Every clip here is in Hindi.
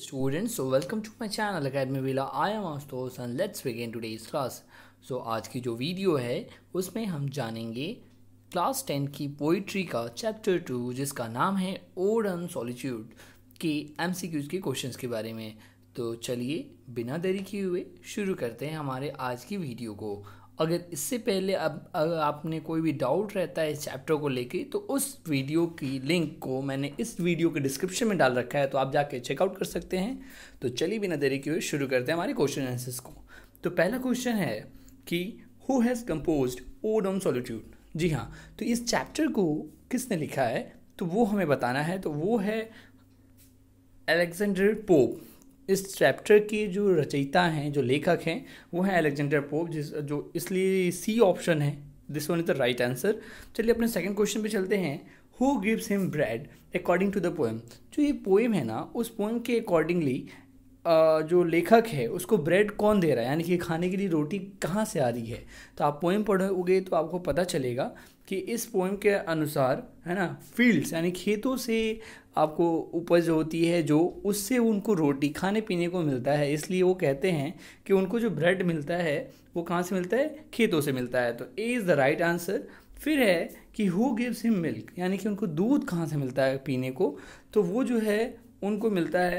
Students so welcome to my channel academy वीला I am Ashutosh and let's today's class so आज की जो वीडियो है उसमें हम जानेंगे क्लास टेन की पोइट्री का चैप्टर टू जिसका नाम है ओड एंड सॉलिट्यूड के एम सी क्यूज के क्वेश्चन के बारे में तो चलिए बिना देरी किए हुए शुरू करते हैं हमारे आज की वीडियो को अगर इससे पहले अब अगर आपने कोई भी डाउट रहता है इस चैप्टर को लेके तो उस वीडियो की लिंक को मैंने इस वीडियो के डिस्क्रिप्शन में डाल रखा है तो आप जाके चेकआउट कर सकते हैं तो चलिए बिना देरी के हुए शुरू करते हैं हमारे क्वेश्चन आंसर्स को तो पहला क्वेश्चन है कि who has compose ode on solitude जी हाँ तो इस चैप्टर को किसने लिखा है तो वो हमें बताना है तो वो है एलेक्जेंडर पोप इस चैप्टर की जो रचयिता हैं जो लेखक हैं वो हैं अलेक्जेंडर पोप जिस जो इसलिए सी ऑप्शन है this one is the right answer चलिए अपने सेकंड क्वेश्चन पे चलते हैं who gives him bread according to the poem जो ये पोएम है ना उस पोएम के अकॉर्डिंगली जो लेखक है उसको ब्रेड कौन दे रहा है यानी कि खाने के लिए रोटी कहाँ से आ रही है तो आप पोएम पढ़ोगे तो आपको पता चलेगा कि इस पोएम के अनुसार है ना फील्ड्स यानी खेतों से आपको उपज होती है जो उससे उनको रोटी खाने पीने को मिलता है इसलिए वो कहते हैं कि उनको जो ब्रेड मिलता है वो कहाँ से मिलता है खेतों से मिलता है तो A is the right answer फिर है कि हु गिव्स हिम मिल्क यानी कि उनको दूध कहाँ से मिलता है पीने को तो वो जो है उनको मिलता है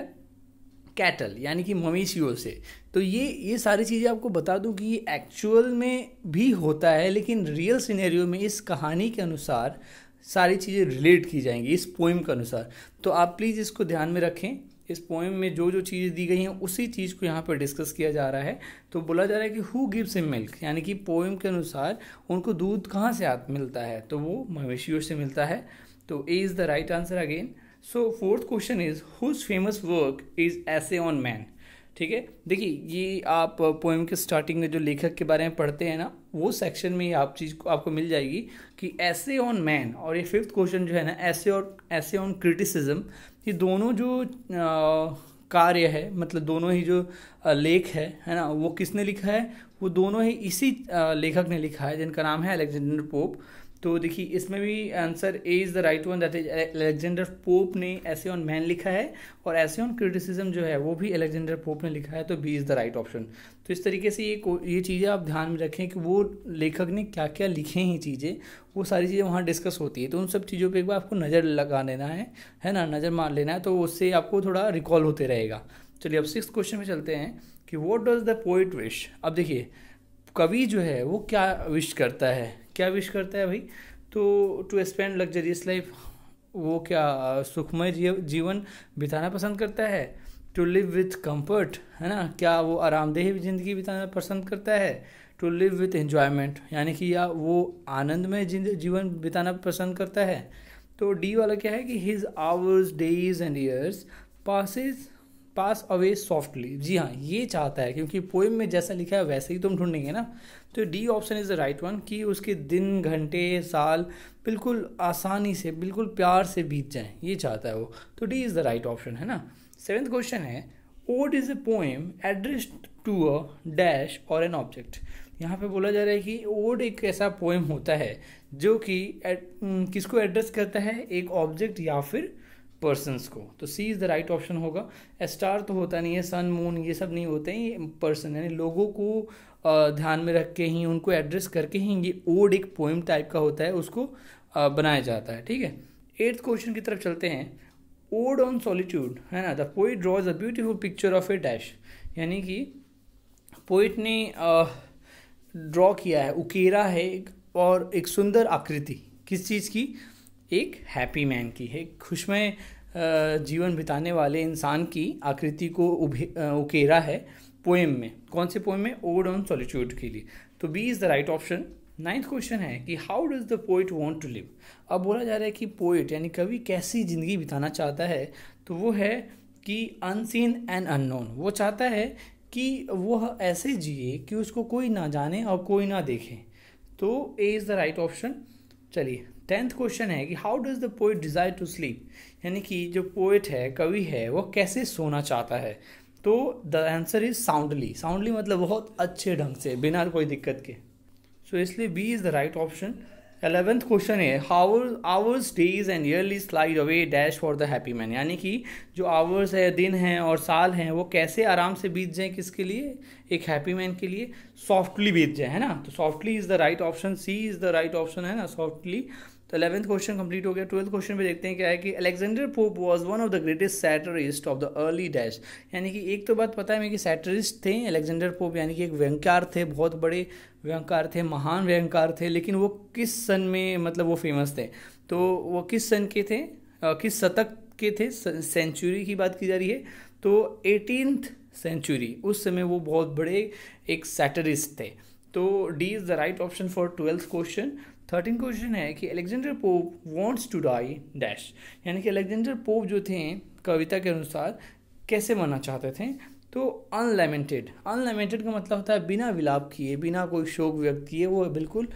कैटल यानी कि मवेशियों से तो ये ये सारी चीज़ें आपको बता दूं कि ये एक्चुअल में भी होता है लेकिन रियल सिनेरियो में इस कहानी के अनुसार सारी चीज़ें रिलेट की जाएंगी इस पोइम के अनुसार तो आप प्लीज़ इसको ध्यान में रखें इस पोइम में जो जो चीज़ें दी गई हैं उसी चीज़ को यहाँ पर डिस्कस किया जा रहा है तो बोला जा रहा है कि हु गिव्स इम मिल्क यानी कि पोइम के अनुसार उनको दूध कहाँ से मिलता है तो वो मवेशियों से मिलता है तो A is the right answer again so fourth question is whose famous work is essay on man ठीक है देखिए ये आप पोएम uh, के स्टार्टिंग में जो लेखक के बारे में पढ़ते हैं ना वो सेक्शन में आप चीज़ को आपको मिल जाएगी कि ऐसे ऑन मैन और ये फिफ्थ क्वेश्चन जो है ना ऐसे और ऐसे ऑन क्रिटिसिज्म ये दोनों जो uh, कार्य है मतलब दोनों ही जो uh, लेख है है ना वो किसने लिखा है वो दोनों ही इसी लेखक ने लिखा है जिनका नाम है अलेक्जेंडर पोप तो देखिए इसमें भी answer A is the right one that is Alexander Pope ने ऐसे ऑन मैन लिखा है और ऐसे ऑन क्रिटिसिज्म जो है वो भी अलेक्जेंडर पोप ने लिखा है तो B is the right option तो इस तरीके से ये ये चीज़ें आप ध्यान में रखें कि वो लेखक ने क्या क्या लिखे हैं चीज़ें वो सारी चीज़ें वहाँ डिस्कस होती है तो उन सब चीज़ों पर एक बार आपको नज़र लगा लेना है है ना नज़र मार लेना है तो उससे आपको थोड़ा रिकॉल होते रहेगा चलिए अब सिक्स क्वेश्चन में चलते हैं कि what does the poet wish अब देखिए कवि जो है वो क्या विश करता है क्या विश करता है भाई तो टू स्पेंड लग्जरियस लाइफ वो क्या सुखमय जीवन बिताना पसंद करता है टू लिव विथ कंफर्ट है ना क्या वो आरामदेह ज़िंदगी बिताना पसंद करता है टू लिव विथ एन्जॉयमेंट यानी कि या वो आनंद में जीवन बिताना पसंद करता है तो डी वाला क्या है कि his hours days and years passes pass away softly जी हाँ ये चाहता है क्योंकि पोएम में जैसा लिखा है वैसे ही तुम ढूंढेंगे ना तो D option is the right one कि उसके दिन घंटे साल बिल्कुल आसानी से बिल्कुल प्यार से बीत जाए ये चाहता है वो तो D is the right option है ना सेवेंथ क्वेश्चन है ode is a poem addressed to a dash और एन ऑब्जेक्ट यहाँ पे बोला जा रहा है कि ओड एक ऐसा पोएम होता है जो कि किसको एड्रेस करता है एक ऑब्जेक्ट या फिर पर्सनस को तो C is the right option होगा स्टार तो होता नहीं है सन मून ये सब नहीं होते हैं ये पर्सन यानी लोगों को ध्यान में रख के ही उनको एड्रेस करके ही ये ओड एक पोइम टाइप का होता है उसको बनाया जाता है ठीक है एट्थ क्वेश्चन की तरफ चलते हैं ओड ऑन सॉलिट्यूड है ना the poet draws a beautiful picture of a dash यानी कि पोइट ने ड्रॉ किया है उकेरा है एक और एक सुंदर आकृति किस चीज़ की एक हैप्पी मैन की है खुशमय जीवन बिताने वाले इंसान की आकृति को उभे उकेरा है पोएम में कौन से पोएम में ओड ऑन सॉलिट्यूड के लिए तो B is the right option ninth question है कि how does the poet want to live अब बोला जा रहा है कि पोइट यानी कवि कैसी ज़िंदगी बिताना चाहता है तो वो है कि अनसीन एंड अननोन वो चाहता है कि वह ऐसे जिए कि उसको कोई ना जाने और कोई ना देखे तो A is the right option चलिए टेंथ क्वेश्चन है कि how does the poet desire to sleep यानी कि जो पोइट है कवि है वो कैसे सोना चाहता है तो the answer is soundly soundly मतलब बहुत अच्छे ढंग से बिना कोई दिक्कत के सो इसलिए B is the right option eleventh question है hour hours days and yearly slide away dash for the happy man यानी कि जो आवर्स है दिन हैं और साल हैं वो कैसे आराम से बीत जाएं किसके लिए एक हैप्पी मैन के लिए सॉफ्टली बीत जाए है ना तो softly is the right option C is the right option है ना सॉफ्टली तो अलेवंथ क्वेश्चन कंप्लीट हो गया ट्वेल्थ क्वेश्चन पे देखते हैं क्या है कि Alexander Pope was one of the greatest satirist of the early dash यानी कि एक तो बात पता है मेरे कि सैटरिस्ट थे अलेक्जेंडर पोप यानी कि एक व्यंकार थे बहुत बड़े व्यंकार थे महान व्यंकार थे लेकिन वो किस सन में मतलब वो फेमस थे तो वो किस सन के थे किस शतक के थे सेंचुरी की बात की जा रही है तो एटीनथ सेंचुरी उस समय वो बहुत बड़े एक सैटरिस्ट थे तो D is the right option for twelfth question thirteen question है कि Alexander Pope wants to die dash यानी कि अलेक्जेंडर पोप जो थे कविता के अनुसार कैसे मरना चाहते थे तो अनलेमेंटेड अनलेमेंटेड का मतलब होता है बिना विलाप किए बिना कोई शोक व्यक्त किए वो बिल्कुल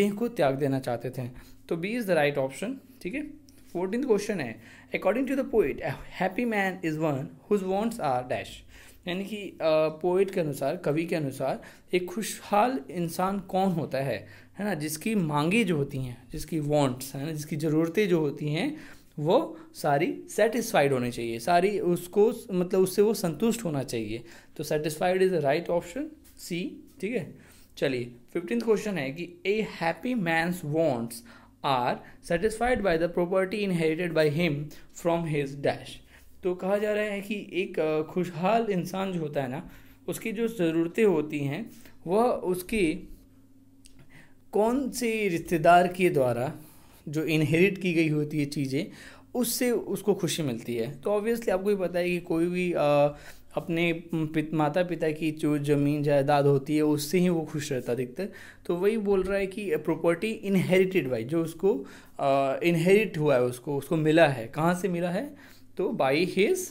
देह को त्याग देना चाहते थे तो B is the right option ठीक है फोर्टीन क्वेश्चन है according to the poet happy man is one whose wants are dash यानी कि पोइट के अनुसार कवि के अनुसार एक खुशहाल इंसान कौन होता है है ना जिसकी मांगे जो होती हैं जिसकी वांट्स है ना जिसकी ज़रूरतें जो होती हैं वो सारी सेटिस्फाइड होनी चाहिए सारी उसको मतलब उससे वो संतुष्ट होना चाहिए तो satisfied is the right option C ठीक है चलिए फिफ्टींथ क्वेश्चन है कि a happy man's wants are satisfied by the property inherited by him from his dash तो कहा जा रहा है कि एक खुशहाल इंसान जो होता है ना उसकी जो ज़रूरतें होती हैं वह उसकी कौन से रिश्तेदार के द्वारा जो इनहेरिट की गई होती है चीज़ें उससे उसको खुशी मिलती है तो ऑब्वियसली आपको ये पता है कि कोई भी आ, अपने पित, माता पिता की जो ज़मीन जायदाद होती है उससे ही वो खुश रहता अधिकतर तो वही बोल रहा है कि प्रॉपर्टी इनहेरिटेड बाई जो उसको इनहेरिट हुआ है उसको उसको मिला है कहाँ से मिला है तो by his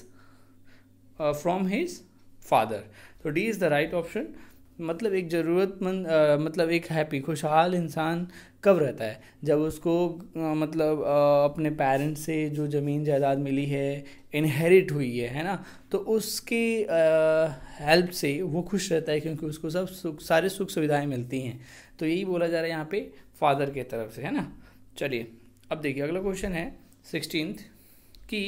from his father तो D is the right option मतलब एक ज़रूरतमंद uh, मतलब एक हैप्पी खुशहाल इंसान कब रहता है जब उसको uh, मतलब uh, अपने पेरेंट्स से जो ज़मीन जायदाद मिली है इनहेरिट हुई है है ना तो उसके हेल्प से वो खुश रहता है क्योंकि उसको सब सुख सारे सुख सुविधाएं मिलती हैं तो यही बोला जा रहा है यहाँ पे फादर के तरफ से है ना चलिए अब देखिए अगला क्वेश्चन है सिक्सटीन की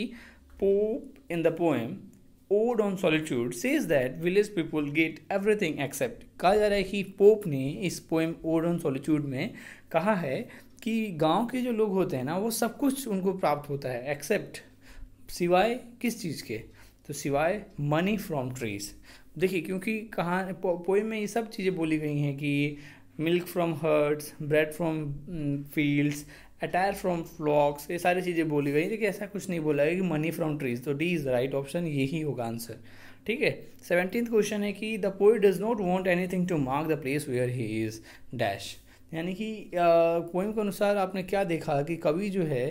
Pope, in the poem Ode on Solitude, says that village people get everything except. कहा जा रहा है कि पोप ने इस पोएम ओड ऑन सॉलिट्यूड में कहा है कि गांव के जो लोग होते हैं ना वो सब कुछ उनको प्राप्त होता है एक्सेप्ट सिवाय किस चीज़ के तो सिवाय मनी फ्रॉम ट्रीज देखिए क्योंकि कहा पोएम में ये सब चीज़ें बोली गई हैं कि milk from herds bread from fields attire from flocks ये सारी चीज़ें बोली गई लेकिन ऐसा कुछ नहीं बोला गया कि मनी फ्रॉम ट्रीज तो D is the right option यही होगा आंसर ठीक है सेवनटीन क्वेश्चन है कि the poet does not want anything to mark the place where he is dash यानी कि पोइम के अनुसार आपने क्या देखा कि कवि जो है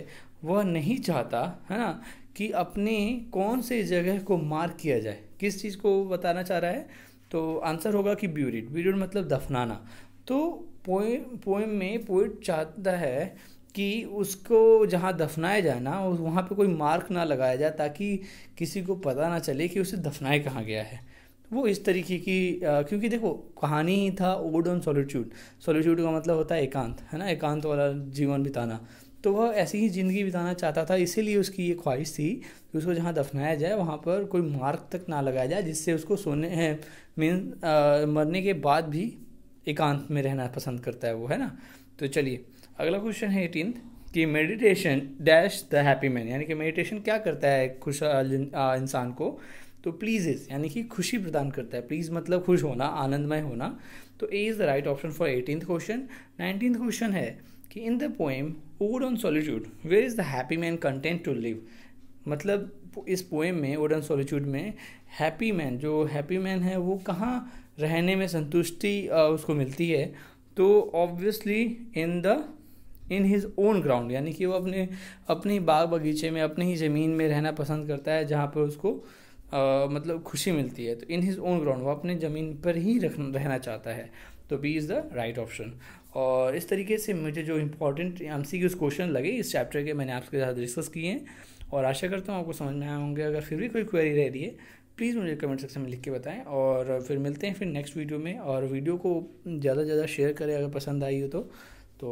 वह नहीं चाहता है ना कि अपने कौन से जगह को मार्क किया जाए किस चीज़ को बताना चाह रहा है तो आंसर होगा कि ब्यूरिड ब्यूरिड मतलब दफनाना तो पोइम पोइम में पोइट चाहता है कि उसको जहाँ दफनाया जाए ना वहाँ पे कोई मार्क ना लगाया जाए ताकि किसी को पता ना चले कि उसे दफनाया कहाँ गया है वो इस तरीके की क्योंकि देखो कहानी ही था ओड ऑन सॉलिट्यूड सॉलिट्यूड का मतलब होता है एकांत है ना एकांत वाला जीवन बिताना तो वह ऐसी ही ज़िंदगी बिताना चाहता था इसीलिए उसकी ये ख्वाहिश थी कि उसको जहाँ दफनाया जाए वहाँ पर कोई मार्क तक ना लगाया जाए जिससे उसको सोने मीन मरने के बाद भी एकांत में रहना पसंद करता है वो है ना तो चलिए अगला क्वेश्चन है एटीन कि meditation dash the happy man यानी कि मेडिटेशन क्या करता है खुश इंसान को तो प्लीजेज यानी कि खुशी प्रदान करता है प्लीज मतलब खुश होना आनंदमय होना तो A is the right option for eighteen question nineteen question है कि in the poem Ode on Solitude where is the happy man content to live मतलब इस पोएम में ओड ऑन सॉलिट्यूड में हैप्पी मैन जो हैप्पी मैन है वो कहाँ रहने में संतुष्टि उसको मिलती है तो obviously in the in his own ground यानी कि वो अपने अपने बाग बगीचे में अपनी ही ज़मीन में रहना पसंद करता है जहाँ पर उसको आ, मतलब खुशी मिलती है तो इन हिज ओन ग्राउंड वो अपने ज़मीन पर ही रख रहना चाहता है तो B is the right option और इस तरीके से मुझे जो इंपॉर्टेंट एम सी क्वेश्चन लगे इस चैप्टर के मैंने आपके साथ डिस्कस किए हैं और आशा करता हूँ आपको समझ में आए होंगे अगर फिर भी कोई क्वेरी रह रही है प्लीज़ मुझे कमेंट सेक्शन में लिख के बताएं और फिर मिलते हैं फिर नेक्स्ट वीडियो में और वीडियो को ज़्यादा से ज़्यादा शेयर करें अगर पसंद आई हो तो तो